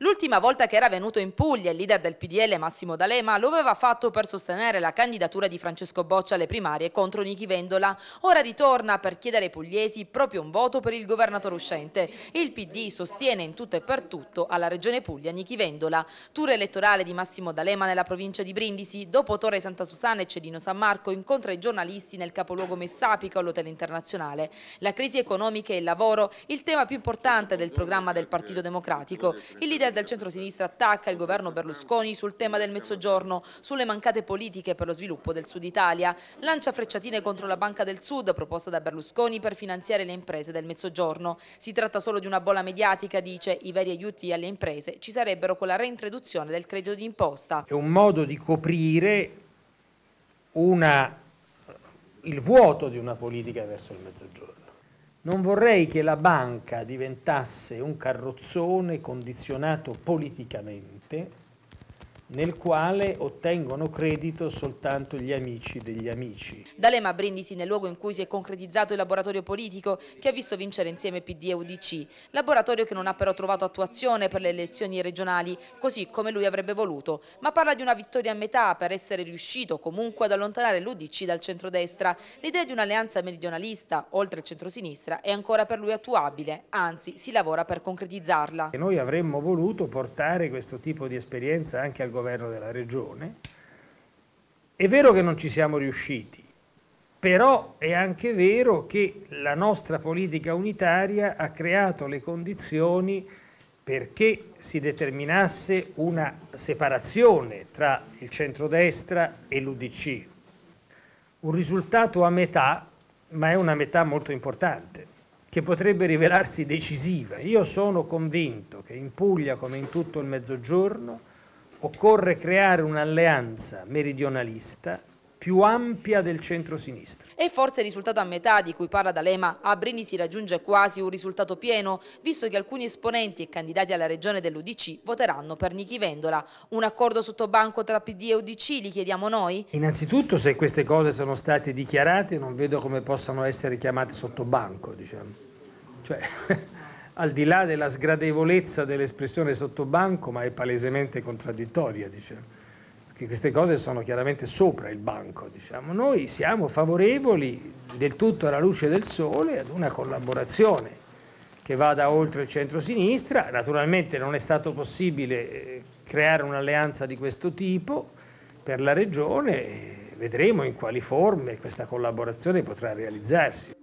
L'ultima volta che era venuto in Puglia, il leader del PDL Massimo D'Alema lo aveva fatto per sostenere la candidatura di Francesco Boccia alle primarie contro Nichi Vendola. Ora ritorna per chiedere ai pugliesi proprio un voto per il governatore uscente. Il PD sostiene in tutto e per tutto alla Regione Puglia Nichi Vendola. Tour elettorale di Massimo D'Alema nella provincia di Brindisi. Dopo Torre Santa Susana e Cedino San Marco incontra i giornalisti nel capoluogo Messapico all'Hotel Internazionale. La crisi economica e il lavoro, il tema più importante del programma del Partito Democratico. Il leader leader del centro-sinistra attacca il governo Berlusconi sul tema del mezzogiorno, sulle mancate politiche per lo sviluppo del Sud Italia. Lancia frecciatine contro la Banca del Sud proposta da Berlusconi per finanziare le imprese del mezzogiorno. Si tratta solo di una bolla mediatica, dice, i veri aiuti alle imprese ci sarebbero con la reintroduzione del credito d'imposta. È un modo di coprire una, il vuoto di una politica verso il mezzogiorno non vorrei che la banca diventasse un carrozzone condizionato politicamente nel quale ottengono credito soltanto gli amici degli amici. D'Alema Brindisi, nel luogo in cui si è concretizzato il laboratorio politico che ha visto vincere insieme PD e UDC, laboratorio che non ha però trovato attuazione per le elezioni regionali, così come lui avrebbe voluto, ma parla di una vittoria a metà per essere riuscito comunque ad allontanare l'UDC dal centrodestra. L'idea di un'alleanza meridionalista, oltre il centrosinistra, è ancora per lui attuabile, anzi si lavora per concretizzarla. E noi avremmo voluto portare questo tipo di esperienza anche al governo governo della regione. È vero che non ci siamo riusciti, però è anche vero che la nostra politica unitaria ha creato le condizioni perché si determinasse una separazione tra il centrodestra e l'Udc. Un risultato a metà, ma è una metà molto importante, che potrebbe rivelarsi decisiva. Io sono convinto che in Puglia, come in tutto il Mezzogiorno, Occorre creare un'alleanza meridionalista più ampia del centro-sinistra. E forse il risultato a metà di cui parla D'Alema a Brini si raggiunge quasi un risultato pieno, visto che alcuni esponenti e candidati alla regione dell'Udc voteranno per Nichi Vendola. Un accordo sottobanco tra PD e Udc li chiediamo noi? Innanzitutto se queste cose sono state dichiarate non vedo come possano essere chiamate sottobanco, diciamo. Cioè... al di là della sgradevolezza dell'espressione sottobanco, ma è palesemente contraddittoria, diciamo, perché queste cose sono chiaramente sopra il banco. Diciamo. Noi siamo favorevoli del tutto alla luce del sole ad una collaborazione che vada oltre il centro-sinistra, naturalmente non è stato possibile eh, creare un'alleanza di questo tipo per la regione, vedremo in quali forme questa collaborazione potrà realizzarsi.